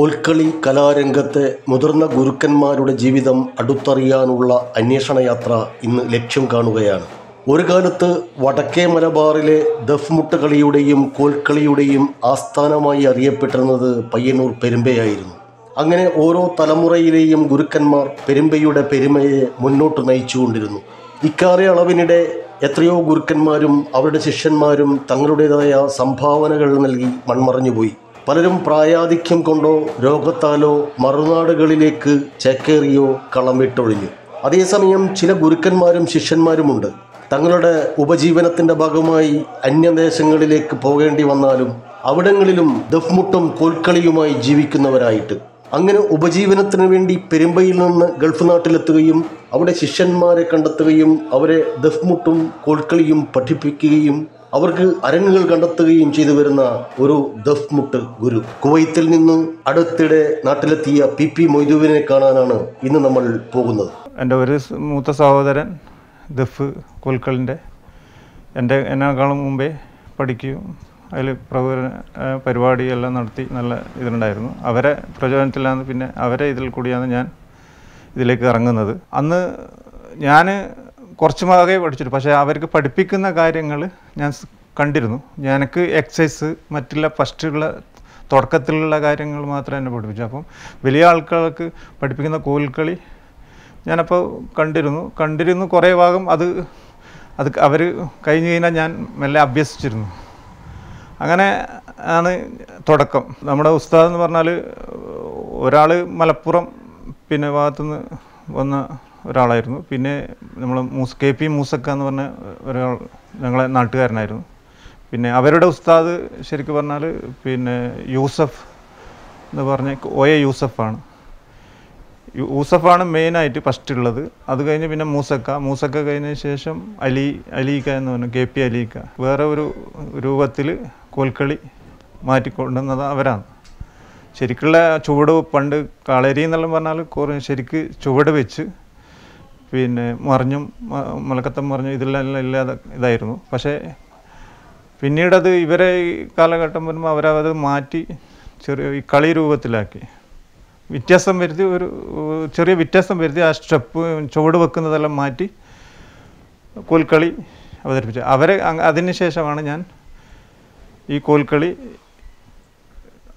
കോൽക്കളി കലാരംഗത്തെ മുതിർന്ന ഗുരുക്കന്മാരുടെ ജീവിതം അടുത്തറിയാനുള്ള അന്വേഷണയാത്ര ഇന്ന് ലക്ഷ്യം കാണുകയാണ് ഒരു കാലത്ത് വടക്കേ മലബാറിലെ ദഫ്മുട്ട് കളിയുടെയും കോൽക്കളിയുടെയും ആസ്ഥാനമായി അറിയപ്പെട്ടിരുന്നത് പയ്യന്നൂർ പെരുമ്പയായിരുന്നു അങ്ങനെ ഓരോ തലമുറയിലെയും ഗുരുക്കന്മാർ പെരുമ്പയുടെ പെരുമയെ മുന്നോട്ട് നയിച്ചുകൊണ്ടിരുന്നു ഇക്കാല അളവിനിടെ എത്രയോ ഗുരുക്കന്മാരും അവരുടെ ശിഷ്യന്മാരും തങ്ങളുടേതായ സംഭാവനകൾ നൽകി മൺമറഞ്ഞുപോയി പലരും പ്രായാധിക്യം കൊണ്ടോ രോഗത്താലോ മറുനാടുകളിലേക്ക് ചേക്കേറിയോ കളം വിട്ടൊഴിഞ്ഞു അതേസമയം ചില ഗുരുക്കന്മാരും ശിഷ്യന്മാരുമുണ്ട് തങ്ങളുടെ ഉപജീവനത്തിൻ്റെ ഭാഗമായി അന്യദേശങ്ങളിലേക്ക് പോകേണ്ടി വന്നാലും അവിടങ്ങളിലും ദഫ്മുട്ടും കോൽക്കളിയുമായി ജീവിക്കുന്നവരായിട്ട് അങ്ങനെ ഉപജീവനത്തിനു വേണ്ടി പെരുമ്പയിൽ നിന്ന് ഗൾഫ് നാട്ടിലെത്തുകയും അവിടെ ശിഷ്യന്മാരെ കണ്ടെത്തുകയും അവരെ ദഫ്മുട്ടും കോൽക്കളിയും പഠിപ്പിക്കുകയും അവർക്ക് അരങ്ങുകൾ കണ്ടെത്തുകയും ചെയ്തു വരുന്ന ഒരു ദഫ്മുട്ട് ഗുരു കുവൈത്തിൽ നിന്ന് അടുത്തിടെ നാട്ടിലെത്തിയ പി പി മൊയ്തുവിനെ കാണാനാണ് ഇന്ന് നമ്മൾ പോകുന്നത് എൻ്റെ ഒരു മൂത്ത സഹോദരൻ ദഫ് കൊൽക്കളിൻ്റെ എൻ്റെ എന്നെക്കാളും മുമ്പേ പഠിക്കുകയും അതിൽ പ്രബോധന പരിപാടിയെല്ലാം നടത്തി നല്ല ഇതിലുണ്ടായിരുന്നു അവരെ പ്രചോദനത്തിലാണ് പിന്നെ അവരെ ഇതിൽ കൂടിയാണ് ഞാൻ ഇതിലേക്ക് ഇറങ്ങുന്നത് അന്ന് ഞാൻ കുറച്ച് ഭാഗമേ പഠിച്ചിട്ടു പക്ഷേ അവർക്ക് പഠിപ്പിക്കുന്ന കാര്യങ്ങൾ ഞാൻ കണ്ടിരുന്നു എനിക്ക് എക്സസൈസ് മറ്റുള്ള ഫസ്റ്റുള്ള തുടക്കത്തിലുള്ള കാര്യങ്ങൾ മാത്രമേ എന്നെ പഠിപ്പിച്ചു അപ്പം വലിയ ആൾക്കാർക്ക് പഠിപ്പിക്കുന്ന കോൽക്കളി ഞാനപ്പോൾ കണ്ടിരുന്നു കണ്ടിരുന്നു കുറേ ഭാഗം അത് അത് അവർ കഴിഞ്ഞ് കഴിഞ്ഞാൽ ഞാൻ മെല്ലെ അഭ്യസിച്ചിരുന്നു അങ്ങനെ ആണ് തുടക്കം നമ്മുടെ ഉസ്താദെന്ന് പറഞ്ഞാൽ ഒരാൾ മലപ്പുറം പിന്നെ ഭാഗത്തുനിന്ന് വന്ന ഒരാളായിരുന്നു പിന്നെ നമ്മൾ മൂസ് കെ പി മൂസക്ക എന്ന് പറഞ്ഞ ഒരാൾ ഞങ്ങളെ നാട്ടുകാരനായിരുന്നു പിന്നെ അവരുടെ ഉസ്താദ് ശരിക്കും പറഞ്ഞാൽ പിന്നെ യൂസഫ് എന്ന് പറഞ്ഞ ഒ എ യൂസഫാണ് യൂസഫാണ് മെയിനായിട്ട് ഫസ്റ്റ് ഉള്ളത് അത് കഴിഞ്ഞ് പിന്നെ മൂസക്ക മൂസക്ക കഴിഞ്ഞ ശേഷം അലി അലീക്ക എന്ന് പറഞ്ഞു കെ പി അലീക്ക വേറെ ഒരു രൂപത്തിൽ കോൽക്കളി മാറ്റിക്കൊണ്ടുവന്നത് അവരാണ് ശരിക്കുള്ള ചുവട് പണ്ട് കളരി എന്നെല്ലാം പറഞ്ഞാൽ കുറേ ശരിക്ക് ചുവട് വെച്ച് പിന്നെ മറിഞ്ഞും മലക്കത്തം മറിഞ്ഞും ഇതിലെല്ലാം ഇല്ലാതെ ഇതായിരുന്നു പക്ഷേ പിന്നീടത് ഇവരെ ഈ കാലഘട്ടം വരുമ്പോൾ അവരത് മാറ്റി ചെറിയ ഈ കളി രൂപത്തിലാക്കി വ്യത്യാസം വരുത്തി ഒരു ചെറിയ വ്യത്യാസം വരുത്തി ആ സ്റ്റെപ്പ് ചുവട് വെക്കുന്നതെല്ലാം മാറ്റി കോൽക്കളി അവതരിപ്പിച്ചു അവരെ അതിന് ശേഷമാണ് ഞാൻ ഈ കോൽക്കളി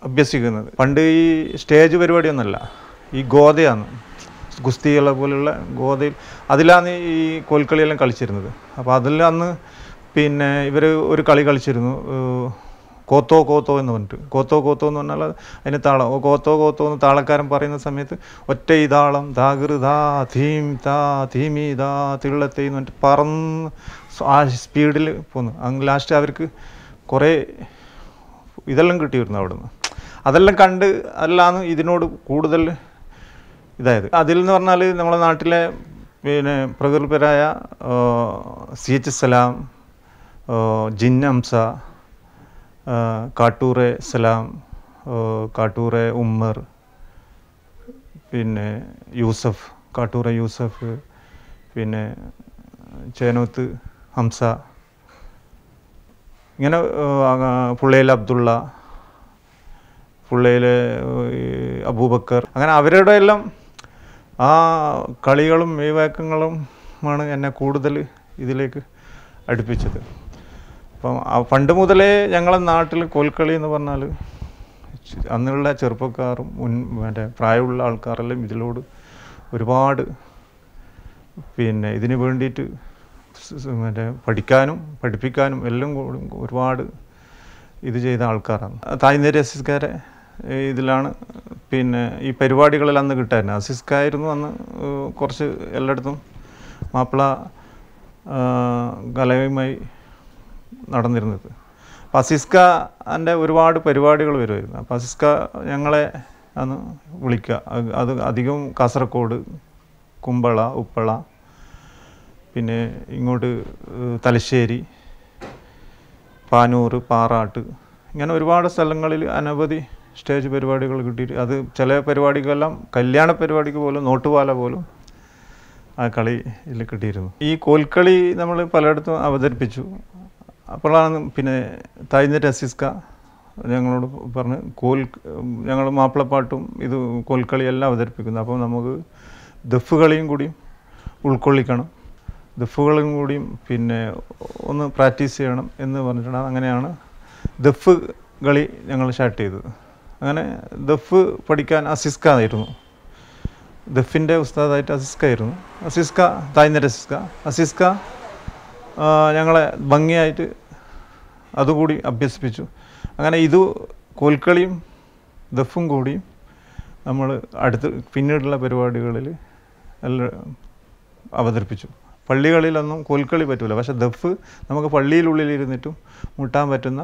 അഭ്യസിക്കുന്നത് പണ്ട് ഈ സ്റ്റേജ് പരിപാടിയൊന്നുമല്ല ഈ ഗോതയാണ് ഗുസ്തികളെ പോലുള്ള ഗോതയിൽ അതിലാണ് ഈ കോൽക്കളിയെല്ലാം കളിച്ചിരുന്നത് അപ്പോൾ അതിൽ അന്ന് പിന്നെ ഇവർ ഒരു കളി കളിച്ചിരുന്നു കോത്തോ കോത്തോ എന്ന് പറഞ്ഞിട്ട് കോത്തോ കോത്തോ എന്ന് പറഞ്ഞാൽ അതിന് താളം കോത്തോ കോത്തോ എന്ന് താളക്കാരൻ പറയുന്ന സമയത്ത് ഒറ്റ ഈ താളം ധാഗിർ ധാ ധീം താ ധീമി ധാ തിള്ളത്തെ എന്ന് പറഞ്ഞിട്ട് പറന്ന് ആ സ്പീഡിൽ പോന്നു അങ്ങ് ലാസ്റ്റ് അവർക്ക് കുറേ ഇതെല്ലാം കിട്ടിയിരുന്നു അവിടുന്ന് അതെല്ലാം കണ്ട് അല്ലാന്ന് ഇതിനോട് കൂടുതൽ ഇതായത് അതിൽ എന്ന് പറഞ്ഞാൽ നമ്മുടെ നാട്ടിലെ പിന്നെ പ്രഗത്ഭരായ സി എച്ച് സലാം ജിന്നംസ കാട്ടൂറെ സലാം കാട്ടൂറെ ഉമ്മർ പിന്നെ യൂസഫ് കാട്ടൂറെ യൂസഫ് പിന്നെ ചേനോത്ത് ഹംസ ഇങ്ങനെ പുള്ളയിൽ അബ്ദുള്ള പുള്ളയിൽ അബൂബക്കർ അങ്ങനെ അവരുടെ എല്ലാം ആ കളികളും മെയ്വഴക്കങ്ങളും ആണ് എന്നെ കൂടുതൽ ഇതിലേക്ക് അടുപ്പിച്ചത് അപ്പം പണ്ട് മുതലേ ഞങ്ങളെ നാട്ടിൽ കൊൽക്കളി എന്ന് പറഞ്ഞാൽ അന്നുള്ള ചെറുപ്പക്കാരും മുൻ മറ്റേ പ്രായമുള്ള ആൾക്കാരെല്ലാം ഇതിലോട് ഒരുപാട് പിന്നെ ഇതിന് വേണ്ടിയിട്ട് മറ്റേ പഠിക്കാനും പഠിപ്പിക്കാനും എല്ലാം കൂടും ഒരുപാട് ഇത് ചെയ്ത ആൾക്കാരാണ് തായ്നേരി എസ് ഇതിലാണ് പിന്നെ ഈ പരിപാടികളിൽ അന്ന് കിട്ടായിരുന്നു അസിസ്കായിരുന്നു അന്ന് കുറച്ച് എല്ലായിടത്തും മാപ്പിള കലയുമായി നടന്നിരുന്നത് അപ്പം അസിസ്ക എൻ്റെ ഒരുപാട് പരിപാടികൾ വരുമായിരുന്നു അപ്പം അസിസ്ക ഞങ്ങളെ അന്ന് വിളിക്കുക അത് അധികം കാസർഗോഡ് കുമ്പള ഉപ്പള പിന്നെ ഇങ്ങോട്ട് തലശ്ശേരി പാനൂർ പാറാട്ട് ഇങ്ങനെ ഒരുപാട് സ്ഥലങ്ങളിൽ അനവധി സ്റ്റേജ് പരിപാടികൾ കിട്ടിയിട്ട് അത് ചില പരിപാടിക്കെല്ലാം കല്യാണ പരിപാടിക്ക് പോലും നോട്ടുപാല പോലും ആ കളിയിൽ കിട്ടിയിരുന്നു ഈ കോൽക്കളി നമ്മൾ പലയിടത്തും അവതരിപ്പിച്ചു അപ്പോഴാണ് പിന്നെ തൈന്ന് രസിസ്ക ഞങ്ങളോട് പറഞ്ഞ് കോൽ ഞങ്ങൾ മാപ്പിളപ്പാട്ടും ഇത് കോൽക്കളിയെല്ലാം അവതരിപ്പിക്കുന്നു അപ്പോൾ നമുക്ക് ദഫ് കളിയും കൂടിയും ഉൾക്കൊള്ളിക്കണം ദഫുകളും കൂടിയും പിന്നെ ഒന്ന് പ്രാക്ടീസ് ചെയ്യണം എന്ന് പറഞ്ഞിട്ടാണ് അങ്ങനെയാണ് ദഫ് കളി ഞങ്ങൾ സ്റ്റാർട്ട് ചെയ്തത് അങ്ങനെ ദഫ് പഠിക്കാൻ അസിസ്ക ആയിരുന്നു ദഫിൻ്റെ ഉസ്താദായിട്ട് അസിസ്ക ആയിരുന്നു അസിസ്ക തായ്നര അസിസ്ക അസിസ്ക ഞങ്ങളെ ഭംഗിയായിട്ട് അതുകൂടി അഭ്യസിപ്പിച്ചു അങ്ങനെ ഇത് കോൽക്കളിയും ദഫും കൂടി നമ്മൾ അടുത്ത് പിന്നീടുള്ള പരിപാടികളിൽ അവതരിപ്പിച്ചു പള്ളികളിലൊന്നും കോൽക്കളി പറ്റില്ല പക്ഷേ ദഫ് നമുക്ക് പള്ളിയിലുള്ളിലിരുന്നിട്ടും മുട്ടാൻ പറ്റുന്ന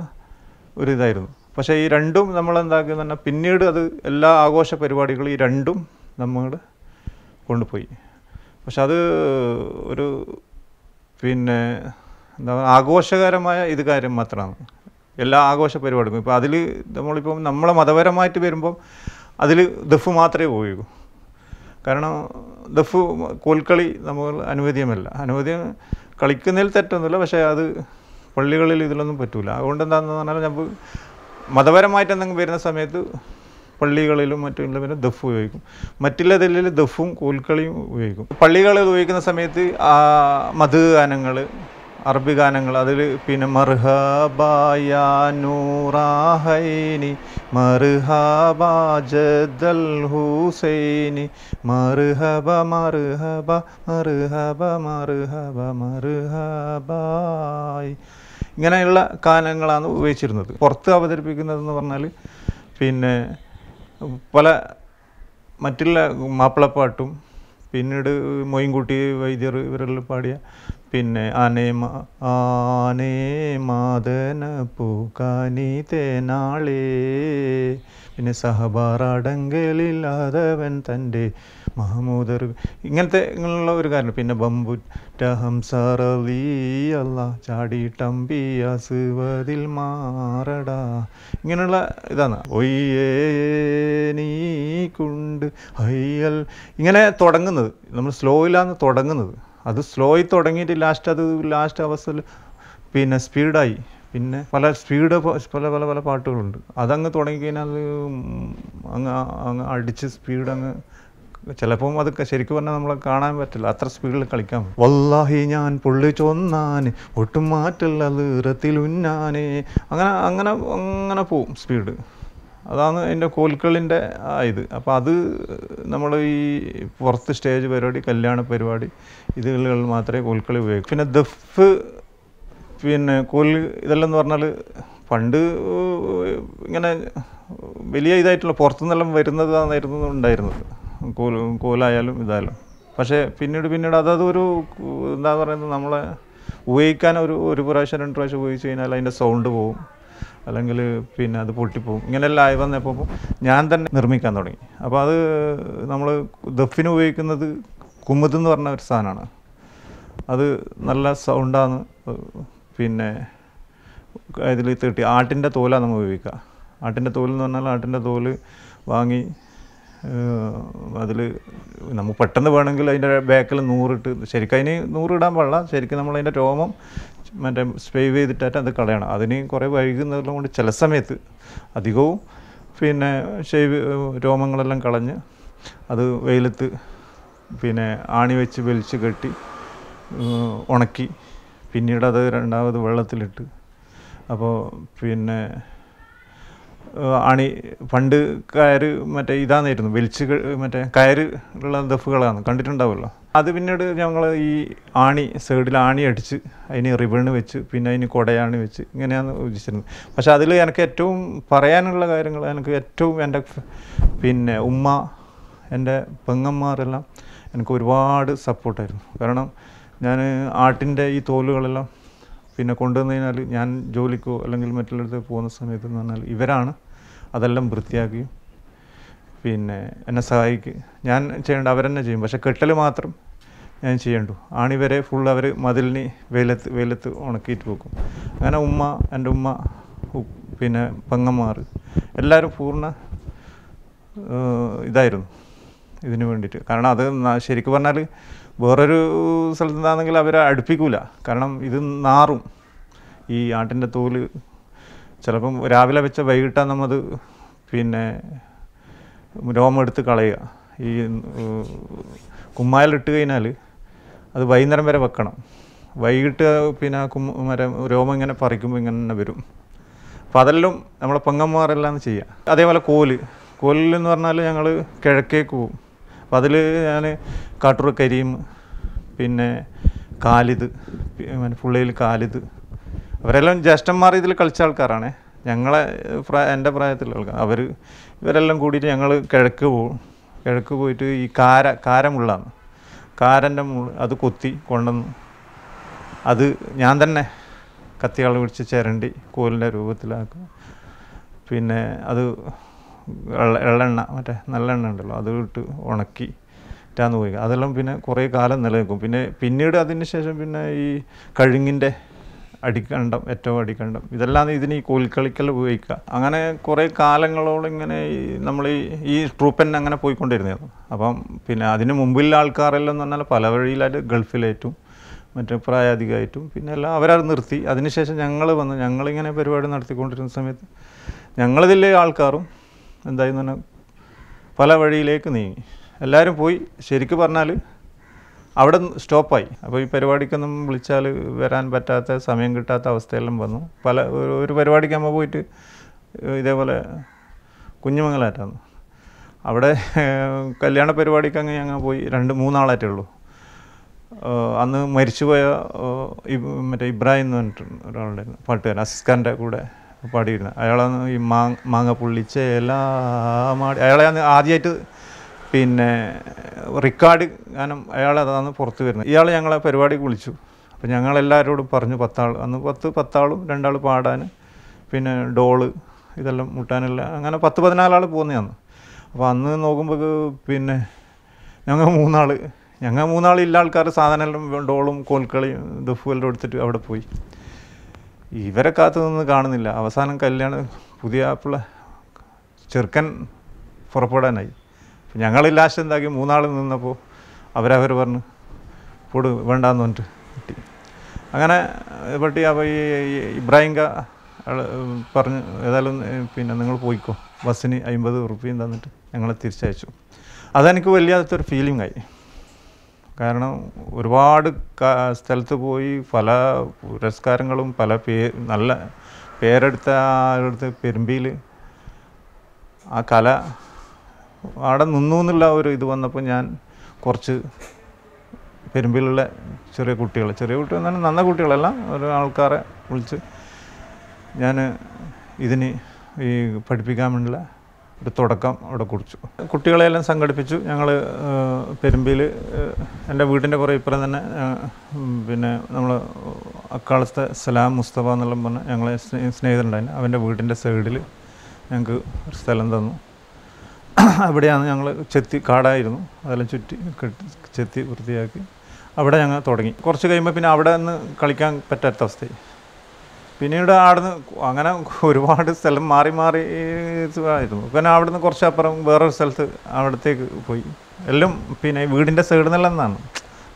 ഒരു ഇതായിരുന്നു പക്ഷേ ഈ രണ്ടും നമ്മൾ എന്താക്കുക പറഞ്ഞാൽ പിന്നീട് അത് എല്ലാ ആഘോഷ പരിപാടികളും ഈ രണ്ടും നമ്മൾ കൊണ്ടുപോയി പക്ഷെ അത് ഒരു പിന്നെ എന്താ പറയുക ആഘോഷകരമായ ഇത് കാര്യം മാത്രമാണ് എല്ലാ ആഘോഷ പരിപാടികളും ഇപ്പോൾ അതിൽ നമ്മളിപ്പം നമ്മളെ മതപരമായിട്ട് വരുമ്പം അതിൽ ദഫ് മാത്രമേ പോയൂ കാരണം ദഫ് കോൽക്കളി നമ്മൾ അനുവദീയമല്ല അനുവദീയം കളിക്കുന്നതിൽ തെറ്റൊന്നുമില്ല പക്ഷേ അത് പള്ളികളിൽ ഇതിലൊന്നും പറ്റില്ല അതുകൊണ്ട് എന്താണെന്ന് പറഞ്ഞാൽ നമുക്ക് മതപരമായിട്ട് എന്തെങ്കിലും വരുന്ന സമയത്ത് പള്ളികളിലും മറ്റുള്ള പിന്നെ ദഫ് ഉപയോഗിക്കും മറ്റുള്ളതിൽ ദഫും കോൽക്കളിയും ഉപയോഗിക്കും പള്ളികളിൽ ഉപയോഗിക്കുന്ന സമയത്ത് മത് ഗാനങ്ങൾ അറബി ഗാനങ്ങൾ അതിൽ പിന്നെ മർഹബായൂറാഹൈനി മർഹബാജദൽ ഹുസൈനി മർഹബ മർഹബ മർഹബ മർഹബ മർഹബായ് ഇങ്ങനെയുള്ള ഗാനങ്ങളാണ് ഉപയോഗിച്ചിരുന്നത് പുറത്ത് അവതരിപ്പിക്കുന്നതെന്ന് പറഞ്ഞാൽ പിന്നെ പല മറ്റുള്ള മാപ്പിളപ്പാട്ടും പിന്നീട് മൊയിൻകുട്ടി വൈദ്യർ ഇവരെല്ലാം പാടിയ പിന്നെ ആനേ ആനേ മാതന പൂക്കാനി തേനാളേ പിന്നെ സഹബാറടങ്കലില്ലാതവൻ തൻ്റെ മഹമൂദർ ഇങ്ങനത്തെ ഇങ്ങനെയുള്ള ഒരു കാരണം പിന്നെ ബംബുറ്റ ഹംസർ അലി ചാടി ചാടിട്ടമ്പിയ അസുവതിൽ മാറടാ ഇങ്ങനെയുള്ള ഇതാണ് നീ കുണ്ട് ഹയ്യൽ ഇങ്ങനെ തുടങ്ങുന്നത് നമ്മൾ സ്ലോയിലാണ് തുടങ്ങുന്നത് അത് സ്ലോയിൽ തുടങ്ങിയിട്ട് ലാസ്റ്റ് അത് ലാസ്റ്റ് അവസ്ഥയിൽ പിന്നെ സ്പീഡായി പിന്നെ പല സ്പീഡ് പല പല പല പാട്ടുകളുണ്ട് അതങ്ങ് തുടങ്ങിക്കഴിഞ്ഞാൽ അങ്ങ് അങ്ങ് അടിച്ച് സ്പീഡ് അങ്ങ് ചിലപ്പം അത് ശരിക്കും പറഞ്ഞാൽ നമ്മളെ കാണാൻ പറ്റില്ല അത്ര സ്പീഡിൽ കളിക്കാൻ വല്ലാഹി ഞാൻ പുള്ളി ചൊന്നാന് ഒട്ടും മാറ്റില്ല ലീറത്തിലുന്നാനേ അങ്ങനെ അങ്ങനെ അങ്ങനെ പോവും സ്പീഡ് അതാണ് എൻ്റെ കോൽക്കളിൻ്റെ ഇത് അപ്പോൾ അത് നമ്മൾ ഈ പുറത്ത് സ്റ്റേജ് പരിപാടി കല്യാണ പരിപാടി ഇതുകളിൽ മാത്രമേ കോൽക്കളി ഉപയോഗിക്കൂ പിന്നെ ദഫ് പിന്നെ കോൽ ഇതെല്ലാം എന്ന് പറഞ്ഞാൽ പണ്ട് ഇങ്ങനെ വലിയ ഇതായിട്ടുള്ള പുറത്തുനിന്നെല്ലാം വരുന്നതായിരുന്നു ഉണ്ടായിരുന്നത് കോൽ കോലായാലും ഇതായാലും പക്ഷേ പിന്നീട് പിന്നീട് അതത് ഒരു എന്താ പറയുന്നത് നമ്മളെ ഉപയോഗിക്കാൻ ഒരു ഒരു പ്രാവശ്യം രണ്ട് പ്രാവശ്യം ഉപയോഗിച്ച് കഴിഞ്ഞാൽ അതിൻ്റെ സൗണ്ട് പോവും അല്ലെങ്കിൽ പിന്നെ അത് പൊട്ടിപ്പോവും ഇങ്ങനെയെല്ലാം ആയി വന്നപ്പോൾ ഞാൻ തന്നെ നിർമ്മിക്കാൻ തുടങ്ങി അപ്പോൾ അത് നമ്മൾ ദഫിന് ഉപയോഗിക്കുന്നത് കുമ്മുത് എന്ന് പറഞ്ഞ ഒരു സാധനമാണ് അത് നല്ല സൗണ്ടാണ് പിന്നെ ഇതിൽ തീട്ടി ആട്ടിൻ്റെ തോലാണ് നമ്മൾ ഉപയോഗിക്കുക ആട്ടിൻ്റെ തോലെന്ന് പറഞ്ഞാൽ ആട്ടിൻ്റെ തോല് വാങ്ങി അതിൽ നമുക്ക് പെട്ടെന്ന് വേണമെങ്കിൽ അതിൻ്റെ ബാക്കിൽ നൂറിട്ട് ശരിക്കും അതിന് നൂറിടാൻ പാടില്ല ശരിക്കും നമ്മൾ അതിൻ്റെ രോമം മറ്റേ സ്പേവ് ചെയ്തിട്ടായിട്ട് അത് കളയണം അതിന് കുറേ വൈകുന്നതും കൊണ്ട് ചില സമയത്ത് അധികവും പിന്നെ ഷേവ് രോമങ്ങളെല്ലാം കളഞ്ഞ് അത് വെയിലത്ത് പിന്നെ ആണി വെച്ച് വലിച്ച് കെട്ടി ഉണക്കി പിന്നീട് അത് രണ്ടാമത് വെള്ളത്തിലിട്ട് അപ്പോൾ പിന്നെ ആണി പണ്ട് കയറ് മറ്റേ ഇതാന്നായിരുന്നു വെളിച്ച് മറ്റേ കയറുള്ള ദഫുകളാണ് കണ്ടിട്ടുണ്ടാവുമല്ലോ അത് പിന്നീട് ഞങ്ങൾ ഈ ആണി സൈഡിൽ ആണി അടിച്ച് അതിന് റിബണ് വെച്ച് പിന്നെ അതിന് കൊടയാണി വെച്ച് ഇങ്ങനെയാണ് ഉദ്ദേശിച്ചിരുന്നത് പക്ഷേ അതിൽ എനിക്ക് ഏറ്റവും പറയാനുള്ള കാര്യങ്ങൾ എനിക്ക് ഏറ്റവും എൻ്റെ പിന്നെ ഉമ്മ എൻ്റെ പെങ്ങന്മാരെല്ലാം എനിക്ക് ഒരുപാട് സപ്പോർട്ടായിരുന്നു കാരണം ഞാൻ ആട്ടിൻ്റെ ഈ തോലുകളെല്ലാം പിന്നെ കൊണ്ടുവന്നതിനാൽ ഞാൻ ജോലിക്കോ അല്ലെങ്കിൽ മറ്റുള്ളിടത്ത് പോകുന്ന സമയത്ത് എന്ന് പറഞ്ഞാൽ ഇവരാണ് അതെല്ലാം വൃത്തിയാക്കുകയും പിന്നെ എന്നെ സഹായിക്കുക ഞാൻ ചെയ്യേണ്ട അവരെന്നെ ചെയ്യും പക്ഷേ കെട്ടൽ മാത്രം ഞാൻ ചെയ്യണ്ടു ആണിവരെ ഫുൾ അവർ മതിലിനി വെയിലത്ത് വെയിലത്ത് ഉണക്കിയിട്ട് പോകും അങ്ങനെ ഉമ്മ എൻ്റെ ഉമ്മ പിന്നെ പെങ്ങന്മാർ എല്ലാവരും പൂർണ്ണ ഇതായിരുന്നു ഇതിന് വേണ്ടിയിട്ട് കാരണം അത് ശരിക്കും പറഞ്ഞാൽ വേറൊരു സ്ഥലത്ത് നിന്നാണെങ്കിൽ അവരെ അടുപ്പിക്കൂല കാരണം ഇത് നാറും ഈ ആട്ടിൻ്റെ തോല് ചിലപ്പം രാവിലെ വെച്ച വൈകിട്ടാണ് നമ്മത് പിന്നെ രോമെടുത്ത് കളയുക ഈ കുമ്മായിലിട്ട് കഴിഞ്ഞാൽ അത് വൈകുന്നേരം വരെ വെക്കണം വൈകിട്ട് പിന്നെ കുമ്മരം രോമം ഇങ്ങനെ പറിക്കുമ്പോൾ ഇങ്ങനെ തന്നെ വരും അപ്പോൾ അതെല്ലാം നമ്മളെ പെങ്ങന്മാരെല്ലാം ചെയ്യുക അതേപോലെ കോല് കോലിൽ എന്ന് പറഞ്ഞാൽ ഞങ്ങൾ കിഴക്കേക്ക് പോവും അപ്പം അതിൽ ഞാൻ കാട്ടൂർ കരീം പിന്നെ കാലിത് പുള്ളിയിൽ കാലിത് അവരെല്ലാം ജ്യേഷ്ഠന്മാർ ഇതിൽ കളിച്ച ആൾക്കാരാണ് ഞങ്ങളെ പ്രായ എൻ്റെ പ്രായത്തിലുള്ള ആൾക്കാർ അവർ ഇവരെല്ലാം കൂടിയിട്ട് ഞങ്ങൾ കിഴക്ക് പോകും കിഴക്ക് പോയിട്ട് ഈ കാര കാരമുള്ളാണ് കാരൻ്റെ മുൾ അത് കൊത്തി കൊണ്ടുവന്നു അത് ഞാൻ തന്നെ കത്തിയാൾ പിടിച്ച് ചിരണ്ടി കോലിൻ്റെ രൂപത്തിലാക്കും പിന്നെ അത് വെള്ള വെള്ളെണ്ണ മറ്റേ നല്ല ഉണ്ടല്ലോ അത് ഇട്ട് ഉണക്കി ഇറ്റാന്ന് പോയി അതെല്ലാം പിന്നെ കുറേ കാലം നിലനിൽക്കും പിന്നെ പിന്നീട് അതിന് ശേഷം പിന്നെ ഈ കഴുങ്ങിൻ്റെ അടിക്കണ്ടം ഏറ്റവും അടിക്കണ്ടം ഇതെല്ലാം ഇതിന് ഈ കോൽക്കളിക്കൽ ഉപയോഗിക്കുക അങ്ങനെ കുറേ കാലങ്ങളോളം ഇങ്ങനെ നമ്മൾ ഈ ട്രൂപ്പൻ അങ്ങനെ പോയിക്കൊണ്ടിരുന്നു അപ്പം പിന്നെ അതിന് മുമ്പിലുള്ള ആൾക്കാരെല്ലാം എന്ന് പറഞ്ഞാൽ പല വഴിയിലായിട്ട് ഗൾഫിലേറ്റും മറ്റേ പ്രായാധികമായിട്ടും പിന്നെ എല്ലാം അവരത് നിർത്തി അതിനുശേഷം ഞങ്ങൾ വന്ന് ഞങ്ങളിങ്ങനെ പരിപാടി നടത്തിക്കൊണ്ടിരുന്ന സമയത്ത് ഞങ്ങളിതിലെ ആൾക്കാരും എന്തായി പറഞ്ഞാൽ പല വഴിയിലേക്ക് നീങ്ങി എല്ലാവരും പോയി ശരിക്ക് പറഞ്ഞാൽ അവിടെ സ്റ്റോപ്പായി അപ്പോൾ ഈ പരിപാടിക്കൊന്നും വിളിച്ചാൽ വരാൻ പറ്റാത്ത സമയം കിട്ടാത്ത അവസ്ഥയെല്ലാം വന്നു പല ഒരു പരിപാടിക്ക് നമ്മൾ പോയിട്ട് ഇതേപോലെ കുഞ്ഞുമംഗലായിട്ടാണ് അവിടെ കല്യാണ പരിപാടിക്ക് അങ്ങ് ഞങ്ങൾ പോയി രണ്ട് മൂന്നാളായിട്ടേ ഉള്ളൂ അന്ന് മരിച്ചുപോയ മറ്റേ ഇബ്രാഹിം എന്ന് പറഞ്ഞിട്ടുണ്ട് ഒരാളുണ്ടായിരുന്നു പാട്ടുകാരൻ അസിസ്ഖാൻ്റെ കൂടെ പാടിയിരുന്നത് അയാളാണ് ഈ മാങ്ങ മാങ്ങ പുള്ളിച്ച എല്ലാ മാടി അയാളെ ആദ്യമായിട്ട് പിന്നെ റെക്കോർഡ് ഗാനം അയാൾ അതാണ് പുറത്ത് വരുന്നത് ഇയാൾ ഞങ്ങളെ പരിപാടിക്ക് വിളിച്ചു അപ്പോൾ ഞങ്ങളെല്ലാവരോടും പറഞ്ഞു പത്താൾ അന്ന് പത്ത് പത്താളും രണ്ടാൾ പാടാൻ പിന്നെ ഡോള് ഇതെല്ലാം മുട്ടാനെല്ലാം അങ്ങനെ പത്ത് പതിനാലാൾ പോകുന്നതാണ് അപ്പോൾ അന്ന് നോക്കുമ്പോൾ പിന്നെ ഞങ്ങൾ മൂന്നാൾ ഞങ്ങൾ മൂന്നാൾ ഇല്ല ആൾക്കാർ സാധനം ഡോളും കോൽക്കളിയും ദഫുവെല്ലാം എടുത്തിട്ട് അവിടെ പോയി ഇവരെ കാത്തുനിന്ന് കാണുന്നില്ല അവസാനം കല്യാണം പുതിയ ആപ്പിള ചെറുക്കൻ പുറപ്പെടാനായി ഞങ്ങൾ ലാസ്റ്റ് എന്താക്കി മൂന്നാൾ നിന്നപ്പോൾ അവരവർ പറഞ്ഞു പൊടു വേണ്ടാന്ന് പറഞ്ഞിട്ട് കിട്ടി അങ്ങനെ പട്ടി അപ്പോൾ ഈ ഇബ്രാഹിം പറഞ്ഞു ഏതായാലും പിന്നെ നിങ്ങൾ പോയിക്കോ ബസ്സിന് അമ്പത് റുപ്യയും തന്നിട്ട് ഞങ്ങളെ തിരിച്ചയച്ചു അതെനിക്ക് വലിയ ഫീലിംഗ് ആയി കാരണം ഒരുപാട് സ്ഥലത്ത് പോയി പല പുരസ്കാരങ്ങളും പല പേ നല്ല പേരെടുത്ത ആളുടെ പെരുമ്പിയിൽ ആ കല അവിടെ നിന്നു എന്നുള്ള ഒരു ഇത് വന്നപ്പോൾ ഞാൻ കുറച്ച് പെരുമ്പിലുള്ള ചെറിയ കുട്ടികളെ ചെറിയ കുട്ടികൾ എന്നാലും നന്ന കുട്ടികളല്ല ഒരു ആൾക്കാരെ വിളിച്ച് ഞാൻ ഇതിന് ഈ പഠിപ്പിക്കാൻ വേണ്ടിയുള്ള ഒരു തുടക്കം അവിടെ കുറിച്ചു കുട്ടികളെല്ലാം സംഘടിപ്പിച്ചു ഞങ്ങൾ പെരുമ്പിയിൽ എൻ്റെ വീടിൻ്റെ കുറേ ഇപ്പുറം തന്നെ പിന്നെ നമ്മൾ അക്കാലത്തെ സലാം മുസ്തഫ എന്നുള്ള പറഞ്ഞാൽ ഞങ്ങളെ സ്നേഹിതനുണ്ടായിരുന്നു അവൻ്റെ വീടിൻ്റെ സൈഡിൽ ഞങ്ങൾക്ക് ഒരു സ്ഥലം തന്നു അവിടെയാണ് ഞങ്ങൾ ചെത്തി കാടായിരുന്നു അതെല്ലാം ചുറ്റി കെട്ടി ചെത്തി വൃത്തിയാക്കി അവിടെ ഞങ്ങൾ തുടങ്ങി കുറച്ച് കഴിയുമ്പോൾ പിന്നെ അവിടെ നിന്ന് കളിക്കാൻ പറ്റാത്ത അവസ്ഥയായി പിന്നീട് അവിടുന്ന് അങ്ങനെ ഒരുപാട് സ്ഥലം മാറി മാറി ആയിരുന്നു പിന്നെ അവിടുന്ന് കുറച്ചപ്പുറം വേറൊരു സ്ഥലത്ത് അവിടത്തേക്ക് പോയി എല്ലാം പിന്നെ വീടിൻ്റെ സൈഡിൽ നിന്നാണ്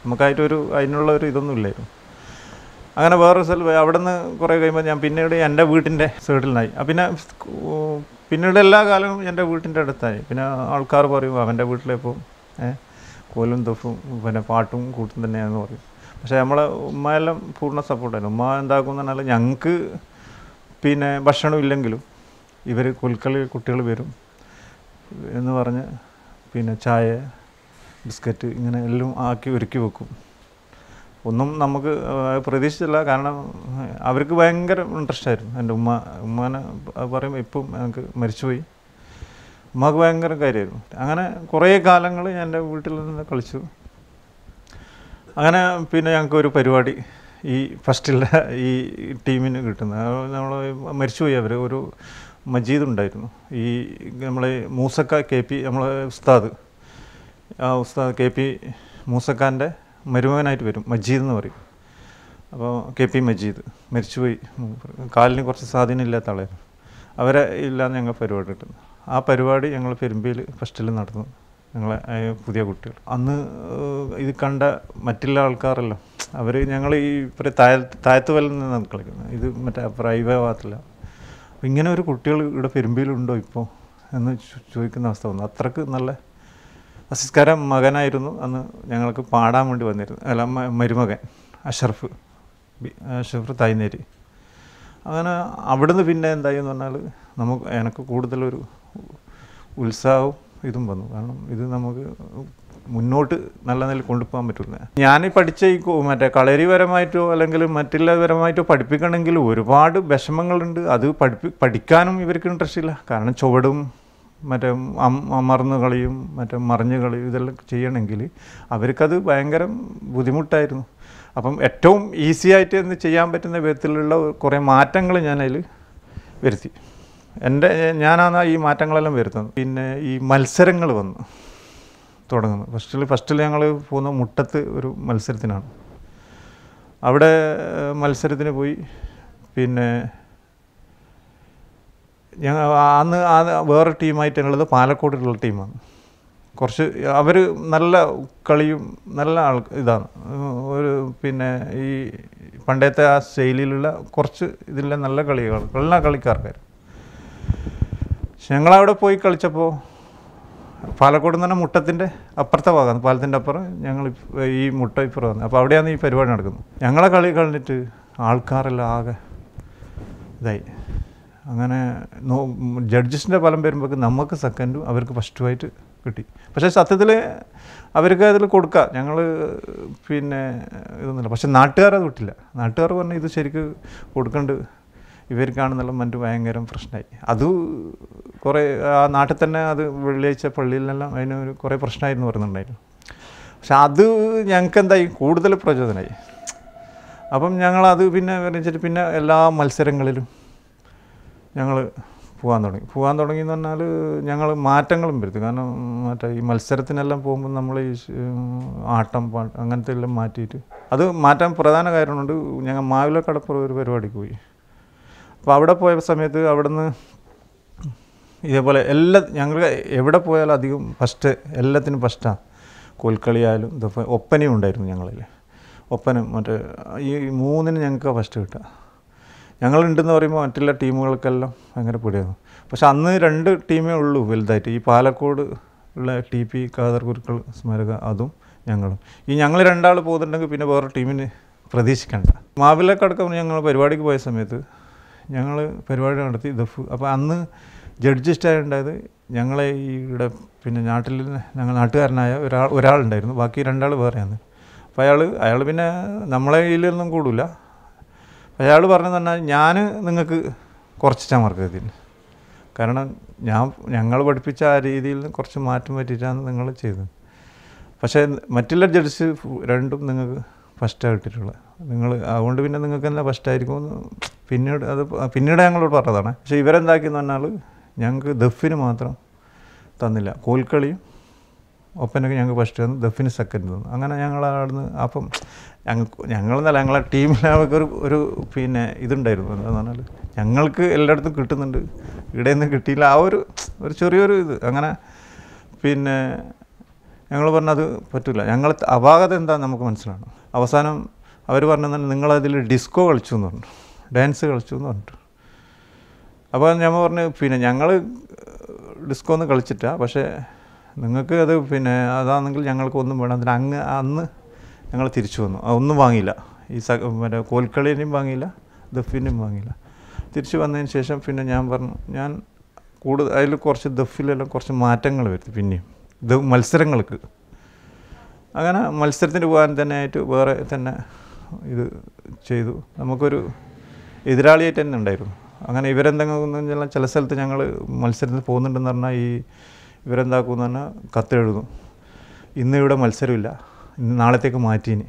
നമുക്കായിട്ടൊരു അതിനുള്ള ഒരു ഇതൊന്നും ഇല്ലായിരുന്നു അങ്ങനെ വേറൊരു സ്ഥലം പോയി അവിടെ നിന്ന് കുറേ കഴിയുമ്പോൾ ഞാൻ പിന്നീട് എൻ്റെ വീട്ടിൻ്റെ സൈഡിലായി പിന്നെ പിന്നീട് എല്ലാ കാലവും എൻ്റെ വീട്ടിൻ്റെ അടുത്തായി പിന്നെ ആൾക്കാർ പറയും അവൻ്റെ വീട്ടിലെപ്പോൾ കോലും തുഫും പിന്നെ പാട്ടും കൂട്ടും തന്നെയാണെന്ന് പറയും പക്ഷെ നമ്മളെ ഉമ്മയെല്ലാം പൂർണ്ണ സപ്പോർട്ടായിരുന്നു ഉമ്മ എന്താക്കും എന്ന് പറഞ്ഞാൽ ഞങ്ങൾക്ക് പിന്നെ ഭക്ഷണം ഇല്ലെങ്കിലും ഇവർ കൊൽക്കളി കുട്ടികൾ വരും എന്ന് പറഞ്ഞ് പിന്നെ ചായ ബിസ്ക്കറ്റ് ഇങ്ങനെ എല്ലാം ആക്കി ഒരുക്കി വെക്കും ഒന്നും നമുക്ക് പ്രതീക്ഷിച്ചില്ല കാരണം അവർക്ക് ഭയങ്കര ഇൻട്രസ്റ്റ് ആയിരുന്നു എൻ്റെ ഉമ്മ ഉമ്മാനെ പറയും ഇപ്പം എനിക്ക് മരിച്ചുപോയി ഉമ്മക്ക് ഭയങ്കര കാര്യമായിരുന്നു അങ്ങനെ കുറേ കാലങ്ങൾ ഞാൻ എൻ്റെ വീട്ടിൽ നിന്ന് കളിച്ചു അങ്ങനെ പിന്നെ ഞങ്ങൾക്ക് ഒരു പരിപാടി ഈ ഫസ്റ്റിലെ ഈ ടീമിന് കിട്ടുന്ന നമ്മൾ മരിച്ചുപോയി അവർ ഒരു മജീദ് ഉണ്ടായിരുന്നു ഈ നമ്മളെ മൂസക്ക കെ പി നമ്മളെ ഉസ്താദ് ആ ഉസ്താദ് കെ പി മൂസക്കാൻ്റെ മരുമകനായിട്ട് വരും മജീദ് എന്ന് പറയും അപ്പോൾ കെ പി മജീദ് മരിച്ചുപോയി കാലിന് കുറച്ച് സ്വാധീനം ഇല്ലാത്ത ആളായിരുന്നു അവരെ ഇല്ലാന്ന് ഞങ്ങൾ പരിപാടി കിട്ടുന്നു ആ പരിപാടി ഞങ്ങൾ പെരുമ്പയിൽ ഫസ്റ്റിൽ നടന്നു ഞങ്ങളെ പുതിയ കുട്ടികൾ അന്ന് ഇത് കണ്ട മറ്റുള്ള ആൾക്കാരല്ല അവർ ഞങ്ങൾ ഈ താഴ താഴത്തുവലിൽ നിന്നാണ് കളിക്കുന്നത് ഇത് മറ്റേ പ്രൈവേ ഭാഗത്തില്ല അപ്പം ഇങ്ങനെ ഒരു കുട്ടികൾ ഇവിടെ പെരുമ്പിയിലുണ്ടോ ഇപ്പോൾ എന്ന് ചോദിക്കുന്ന അവസ്ഥ വന്നു അത്രക്ക് നല്ല അസിസ്കാരം മകനായിരുന്നു അന്ന് ഞങ്ങൾക്ക് പാടാൻ വേണ്ടി വന്നിരുന്നു അല്ല മരുമകൻ അഷർഫ് അഷർഫ് തൈനേരി അങ്ങനെ അവിടുന്ന് പിന്നെ എന്തായി എന്ന് പറഞ്ഞാൽ നമുക്ക് എനിക്ക് കൂടുതലൊരു ഉത്സാഹവും ഇതും വന്നു കാരണം ഇത് നമുക്ക് മുന്നോട്ട് നല്ല നില കൊണ്ടുപോകാൻ പറ്റില്ല ഞാൻ പഠിച്ച ഈ മറ്റേ കളരിപരമായിട്ടോ അല്ലെങ്കിൽ മറ്റുള്ളവരമായിട്ടോ പഠിപ്പിക്കണമെങ്കിൽ ഒരുപാട് വിഷമങ്ങളുണ്ട് അത് പഠിപ്പി പഠിക്കാനും ഇവർക്ക് ഇൻട്രസ്റ്റ് ഇല്ല കാരണം ചുവടും മറ്റേ അമർന്നു കളിയും മറ്റേ മറിഞ്ഞു കളിയും ഇതെല്ലാം ചെയ്യണമെങ്കിൽ അവർക്കത് ഭയങ്കര ബുദ്ധിമുട്ടായിരുന്നു അപ്പം ഏറ്റവും ഈസി ആയിട്ട് എന്ന് ചെയ്യാൻ പറ്റുന്ന വിധത്തിലുള്ള കുറേ മാറ്റങ്ങൾ ഞാനതിൽ വരുത്തി എൻ്റെ ഞാനാണ് ഈ മാറ്റങ്ങളെല്ലാം വരുത്തുന്നത് പിന്നെ ഈ മത്സരങ്ങൾ വന്നു തുടങ്ങുന്നു ഫസ്റ്റിൽ ഫസ്റ്റിൽ ഞങ്ങൾ പോകുന്ന മുട്ടത്ത് ഒരു മത്സരത്തിനാണ് അവിടെ മത്സരത്തിന് പോയി പിന്നെ ഞങ്ങൾ അന്ന് ആ വേറെ ടീമായിട്ട് ഞങ്ങളത് പാലക്കോട്ടുള്ള ടീമാണ് കുറച്ച് അവർ നല്ല കളിയും നല്ല ആൾ ഇതാണ് ഒരു പിന്നെ ഈ പണ്ടത്തെ ആ ശൈലിയിലുള്ള കുറച്ച് ഇതിലെ നല്ല കളികൾ എല്ലാ കളിക്കാർക്കായിരുന്നു പക്ഷെ ഞങ്ങളവിടെ പോയി കളിച്ചപ്പോൾ പാലക്കോട് തന്നെ മുട്ടത്തിൻ്റെ അപ്പുറത്തെ ഭാഗമാണ് പാലത്തിൻ്റെ അപ്പുറം ഞങ്ങൾ ഈ മുട്ട ഇപ്പുറം വന്നത് അപ്പോൾ അവിടെയാണ് ഈ പരിപാടി നടക്കുന്നത് ഞങ്ങളെ കളി കളിഞ്ഞിട്ട് ആൾക്കാരെല്ലാം ആകെ ഇതായി അങ്ങനെ നോ ജഡ്ജസിൻ്റെ ഫലം വരുമ്പോൾ നമുക്ക് സെക്കൻഡും അവർക്ക് ഫസ്റ്റുമായിട്ട് കിട്ടി പക്ഷേ സത്യത്തിൽ അവർക്ക് അതിൽ കൊടുക്കുക ഞങ്ങൾ പിന്നെ ഇതൊന്നുമില്ല പക്ഷേ നാട്ടുകാരത് വിട്ടില്ല നാട്ടുകാർ പറഞ്ഞു ഇത് ശരിക്ക് കൊടുക്കേണ്ടത് ഇവർക്കാണെന്നുള്ള മറ്റു ഭയങ്കര പ്രശ്നമായി അത് കുറേ ആ നാട്ടിൽ തന്നെ അത് വെള്ളിയാഴ്ച പള്ളിയിലെല്ലാം അതിന് ഒരു കുറേ പ്രശ്നമായിരുന്നു പറയുന്നുണ്ടായിരുന്നു പക്ഷെ അത് ഞങ്ങൾക്ക് എന്തായി കൂടുതൽ പ്രചോദനമായി അപ്പം ഞങ്ങളത് പിന്നെ വെച്ചിട്ട് പിന്നെ എല്ലാ മത്സരങ്ങളിലും ഞങ്ങൾ പോകാൻ തുടങ്ങി പോകാൻ തുടങ്ങി എന്ന് പറഞ്ഞാൽ ഞങ്ങൾ മാറ്റങ്ങളും വരുത്തും കാരണം മറ്റേ ഈ മത്സരത്തിനെല്ലാം പോകുമ്പോൾ നമ്മൾ ഈ ആട്ടം പാട്ട് അങ്ങനത്തെ എല്ലാം മാറ്റിയിട്ട് അത് മാറ്റാൻ പ്രധാന കാരണമുണ്ട് ഞങ്ങൾ മാവിലക്കടപ്പുറം ഒരു പരിപാടിക്ക് പോയി അപ്പോൾ അവിടെ പോയ സമയത്ത് അവിടുന്ന് ഇതേപോലെ എല്ലാ ഞങ്ങൾ എവിടെ പോയാലും അധികം ഫസ്റ്റ് എല്ലാത്തിനും ഫസ്റ്റാണ് കൊൽക്കളിയായാലും ഇതൊക്കെ ഒപ്പനയും ഉണ്ടായിരുന്നു ഞങ്ങളിൽ ഒപ്പന മറ്റേ ഈ മൂന്നിന് ഞങ്ങൾക്ക് ഫസ്റ്റ് കിട്ടുക ഞങ്ങളുണ്ടെന്ന് പറയുമ്പോൾ മറ്റുള്ള ടീമുകൾക്കെല്ലാം ഭയങ്കര പിടിയായിരുന്നു പക്ഷെ അന്ന് രണ്ട് ടീമേ ഉള്ളൂ വലുതായിട്ട് ഈ പാലക്കോട് ഉള്ള ടി പി ഖാദർ ഗുരുക്കൾ സ്മാരക അതും ഞങ്ങളും ഈ ഞങ്ങൾ രണ്ടാൾ പോകുന്നുണ്ടെങ്കിൽ പിന്നെ വേറെ ടീമിന് പ്രതീക്ഷിക്കേണ്ട മാവിലേക്കടക്കം ഞങ്ങൾ പരിപാടിക്ക് പോയ സമയത്ത് ഞങ്ങൾ പരിപാടി നടത്തി ദഫ് അപ്പോൾ അന്ന് ഉണ്ടായത് ഞങ്ങളെ ഇവിടെ പിന്നെ നാട്ടിൽ ഞങ്ങൾ നാട്ടുകാരനായ ഒരാൾ ഒരാളുണ്ടായിരുന്നു ബാക്കി രണ്ടാൾ വേറെയാണ് അപ്പോൾ അയാൾ അയാൾ പിന്നെ നമ്മളെ കയ്യിലൊന്നും കൂടില്ല അയാൾ പറഞ്ഞത് പറഞ്ഞാൽ ഞാൻ നിങ്ങൾക്ക് കുറച്ച് ചമർക്ക് എത്തിയിട്ടുണ്ട് കാരണം ഞാൻ ഞങ്ങൾ പഠിപ്പിച്ച ആ രീതിയിൽ നിന്ന് കുറച്ച് മാറ്റം പറ്റിയിട്ടാണ് നിങ്ങൾ ചെയ്തത് പക്ഷേ മറ്റുള്ള ജഡ്ജസ് രണ്ടും നിങ്ങൾക്ക് ഫസ്റ്റായിട്ടിട്ടുള്ളത് നിങ്ങൾ അതുകൊണ്ട് പിന്നെ നിങ്ങൾക്ക് തന്നെ ഫസ്റ്റായിരിക്കുമെന്ന് പിന്നീട് അത് പിന്നീട് ഞങ്ങളോട് പറഞ്ഞതാണ് പക്ഷേ ഇവരെന്താക്കിയെന്ന് പറഞ്ഞാൽ ഞങ്ങൾക്ക് ദഫിന് മാത്രം തന്നില്ല കോൽക്കളിയും ഒപ്പനൊക്കെ ഞങ്ങൾക്ക് ഫസ്റ്റ് തന്നു ദഫിന് സെക്കൻഡ് തന്നു അങ്ങനെ ഞങ്ങൾ അവിടുന്ന് അപ്പം ഞങ്ങൾക്ക് ഞങ്ങളെന്നല്ല ഞങ്ങളെ ടീമിൽ ഒരു ഒരു പിന്നെ ഇതുണ്ടായിരുന്നു എന്താണെന്ന് പറഞ്ഞാൽ ഞങ്ങൾക്ക് എല്ലായിടത്തും കിട്ടുന്നുണ്ട് ഇവിടെ നിന്ന് കിട്ടിയില്ല ആ ഒരു ഒരു ചെറിയൊരു ഇത് അങ്ങനെ പിന്നെ ഞങ്ങൾ പറഞ്ഞത് പറ്റില്ല ഞങ്ങൾ അപാകത എന്താണെന്ന് നമുക്ക് മനസ്സിലാണ് അവസാനം അവർ പറഞ്ഞതെന്ന് നിങ്ങളതിൽ ഡിസ്കോ കളിച്ചു എന്ന് പറഞ്ഞു ഡാൻസ് കളിച്ചു എന്ന് പറഞ്ഞിട്ട് അപ്പോൾ ഞാൻ പറഞ്ഞു പിന്നെ ഞങ്ങൾ ഡിസ്കോ ഒന്നും കളിച്ചിട്ട പക്ഷേ നിങ്ങൾക്ക് അത് പിന്നെ അതാണെങ്കിൽ ഞങ്ങൾക്കൊന്നും വേണം അതിന് അങ്ങ് അന്ന് ഞങ്ങൾ തിരിച്ചു വന്നു ഒന്നും വാങ്ങിയില്ല ഈ സ മറ്റേ കോൽക്കളിനെയും വാങ്ങിയില്ല ദഫിനെയും വാങ്ങിയില്ല തിരിച്ചു വന്നതിന് ശേഷം പിന്നെ ഞാൻ പറഞ്ഞു ഞാൻ കൂടുതൽ അതിൽ കുറച്ച് ദഫിലെല്ലാം കുറച്ച് മാറ്റങ്ങൾ വരുത്തി പിന്നെയും ഇത് മത്സരങ്ങൾക്ക് അങ്ങനെ മത്സരത്തിന് പോകാൻ തന്നെ ആയിട്ട് വേറെ തന്നെ ഇത് ചെയ്തു നമുക്കൊരു എതിരാളിയായിട്ട് തന്നെ ഉണ്ടായിരുന്നു അങ്ങനെ ഇവരെന്തെങ്കിലും വെച്ചാൽ ചില സ്ഥലത്ത് ഞങ്ങൾ മത്സരത്തിൽ പോകുന്നുണ്ടെന്ന് പറഞ്ഞാൽ ഈ ഇവരെന്താക്കുമെന്ന് പറഞ്ഞാൽ കത്തെഴുതും ഇന്ന് ഇവിടെ മത്സരമില്ല ഇന്ന് നാളത്തേക്ക് മാറ്റിയിന്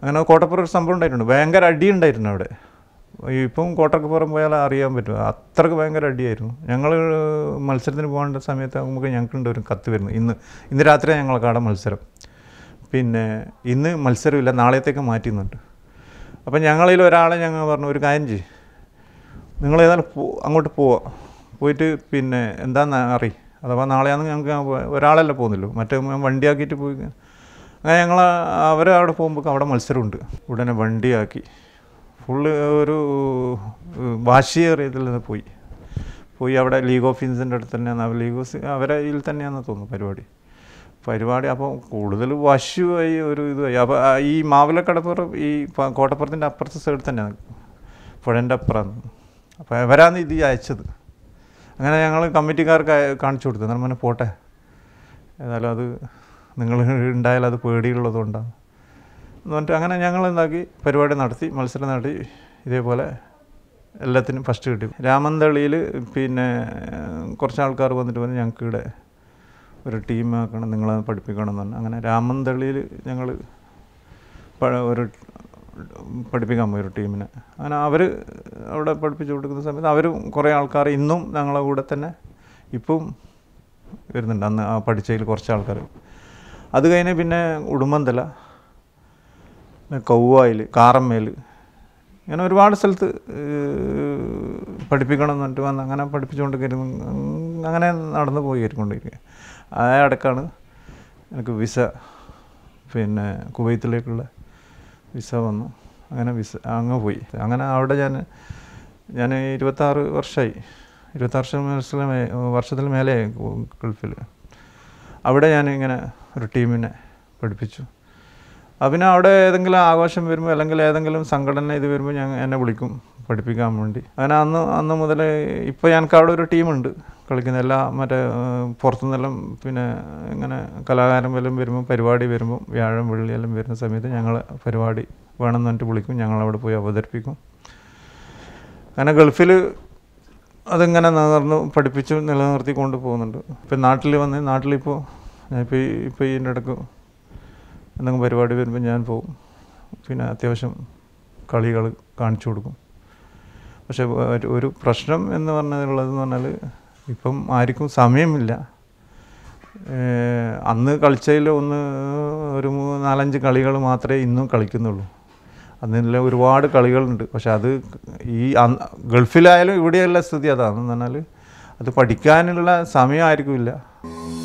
അങ്ങനെ കോട്ടപ്പുറം ഒരു സംഭവം ഉണ്ടായിട്ടുണ്ട് ഭയങ്കര അടി ഉണ്ടായിരുന്നു അവിടെ ഇപ്പം കോട്ടക്കപ്പുറം പോയാൽ അറിയാൻ പറ്റും അത്രക്ക് ഭയങ്കര അടിയായിരുന്നു ഞങ്ങൾ മത്സരത്തിന് പോകേണ്ട സമയത്ത് നമുക്ക് ഞങ്ങൾക്കുണ്ട് ഒരു കത്ത് വരുന്നു ഇന്ന് ഇന്ന് രാത്രിയാണ് ഞങ്ങൾക്കാടെ മത്സരം പിന്നെ ഇന്ന് മത്സരമില്ല നാളത്തേക്ക് മാറ്റുന്നുണ്ട് അപ്പം ഞങ്ങളിൽ ഒരാളെ ഞങ്ങൾ പറഞ്ഞു ഒരു കാര്യം ചെയ്യും നിങ്ങൾ ഏതായാലും അങ്ങോട്ട് പോവാം പോയിട്ട് പിന്നെ എന്താണെന്ന് അറി അഥവാ നാളെയാണെങ്കിൽ ഞങ്ങൾക്ക് ഒരാളല്ല പോകുന്നുള്ളൂ മറ്റേ വണ്ടിയാക്കിയിട്ട് പോയി അങ്ങനെ ഞങ്ങൾ അവർ അവിടെ പോകുമ്പോൾ അവിടെ മത്സരമുണ്ട് ഉടനെ വണ്ടിയാക്കി ഫുള്ള് ഒരു വാശി ഏറിയതിൽ നിന്ന് പോയി പോയി അവിടെ ലീഗ് ഓഫീസിൻ്റെ അടുത്ത് തന്നെയാണ് ലീഗ് ഓഫീസ് അവരെ ഇതിൽ തന്നെയാണെന്ന് തോന്നുന്നു പരിപാടി പരിപാടി അപ്പോൾ കൂടുതൽ വശുവായി ഒരു ഇത് അപ്പോൾ ഈ മാവിലക്കടപ്പുറം ഈ കോട്ടപ്പുറത്തിൻ്റെ അപ്പുറത്തെ സൈഡ് തന്നെയാണ് പുഴൻ്റെ അപ്പുറം അപ്പോൾ ഇവരാണ് ഇത് അയച്ചത് അങ്ങനെ ഞങ്ങൾ കമ്മിറ്റിക്കാർക്ക് കാണിച്ചു കൊടുത്തു എന്നാൽ മുന്നേ പോട്ടെ ഏതായാലും അത് നിങ്ങൾ ഉണ്ടായാൽ അത് പേടിയുള്ളതുകൊണ്ടാണ് എന്ന് പറഞ്ഞിട്ട് അങ്ങനെ ഞങ്ങൾ എന്താക്കി പരിപാടി നടത്തി മത്സരം നടത്തി ഇതേപോലെ എല്ലാത്തിനും ഫസ്റ്റ് കിട്ടി രാമന്തളിയിൽ പിന്നെ കുറച്ച് ആൾക്കാർ വന്നിട്ട് വന്ന് ഞങ്ങൾക്കിവിടെ ഒരു ടീമാക്കണം നിങ്ങളെ പഠിപ്പിക്കണം എന്ന് പറഞ്ഞു അങ്ങനെ രാമന്തളിയിൽ ഞങ്ങൾ ഒരു പഠിപ്പിക്കാൻ പോയി ഒരു ടീമിനെ അങ്ങനെ അവർ അവിടെ പഠിപ്പിച്ചു കൊടുക്കുന്ന സമയത്ത് അവരും കുറേ ആൾക്കാർ ഇന്നും ഞങ്ങളെ കൂടെ തന്നെ ഇപ്പം വരുന്നുണ്ട് അന്ന് ആ പഠിച്ചതിൽ കുറച്ച് ആൾക്കാർ അത് കഴിഞ്ഞ് പിന്നെ ഉടുമ്പന്തല കൗവായിൽ കാറമ്മേൽ ഇങ്ങനെ ഒരുപാട് സ്ഥലത്ത് പഠിപ്പിക്കണം എന്നിട്ട് വന്ന് അങ്ങനെ പഠിപ്പിച്ചുകൊണ്ട് അങ്ങനെ നടന്നു പോയി കയറിക്കൊണ്ടിരിക്കുക ആ അടക്കാണ് എനിക്ക് വിസ പിന്നെ കുവൈത്തിലേക്കുള്ള വിസ വന്നു അങ്ങനെ വിസ അങ്ങ് പോയി അങ്ങനെ അവിടെ ഞാൻ ഞാൻ ഇരുപത്താറ് വർഷമായി ഇരുപത്താറ് വർഷം വർഷത്തിൽ മേലെ ഗൾഫിൽ അവിടെ ഞാൻ ഇങ്ങനെ ഒരു ടീമിനെ പഠിപ്പിച്ചു പിന്നെ അവിടെ ഏതെങ്കിലും ആഘോഷം വരുമ്പോൾ അല്ലെങ്കിൽ ഏതെങ്കിലും സംഘടന ഇത് വരുമ്പോൾ ഞാൻ എന്നെ വിളിക്കും പഠിപ്പിക്കാൻ വേണ്ടി അങ്ങനെ അന്ന് അന്ന് മുതൽ ഇപ്പോൾ ഞങ്ങൾക്ക് അവിടെ ഒരു ടീമുണ്ട് കളിക്കുന്ന എല്ലാ മറ്റേ പുറത്തുനിന്നെല്ലാം പിന്നെ ഇങ്ങനെ കലാകാരന്മാരെല്ലാം വരുമ്പോൾ പരിപാടി വരുമ്പോൾ വ്യാഴം വെള്ളി എല്ലാം വരുന്ന സമയത്ത് ഞങ്ങൾ പരിപാടി വേണമെന്ന് പറഞ്ഞിട്ട് വിളിക്കും ഞങ്ങളവിടെ പോയി അവതരിപ്പിക്കും അങ്ങനെ ഗൾഫിൽ അതിങ്ങനെ നിലനിർന്ന് പഠിപ്പിച്ച് നിലനിർത്തി കൊണ്ട് പോകുന്നുണ്ട് ഇപ്പം നാട്ടിൽ വന്ന് നാട്ടിലിപ്പോൾ ഞാനിപ്പോൾ ഈ ഇപ്പോൾ ഇതിൻ്റെ ഇടയ്ക്ക് എന്തെങ്കിലും പരിപാടി വരുമ്പോൾ ഞാൻ പോകും പിന്നെ അത്യാവശ്യം കളികൾ കാണിച്ചു കൊടുക്കും പക്ഷേ ഒരു പ്രശ്നം എന്ന് പറഞ്ഞതിലുള്ളതെന്ന് പറഞ്ഞാൽ ഇപ്പം ആർക്കും സമയമില്ല അന്ന് കളിച്ചതിൽ ഒന്ന് ഒരു നാലഞ്ച് കളികൾ മാത്രമേ ഇന്നും കളിക്കുന്നുള്ളൂ അതിനുള്ള ഒരുപാട് കളികളുണ്ട് പക്ഷെ അത് ഈ ഗൾഫിലായാലും ഇവിടെയുള്ള സ്ഥിതി അതാണെന്ന് പറഞ്ഞാൽ അത് പഠിക്കാനുള്ള സമയമായിരിക്കില്ല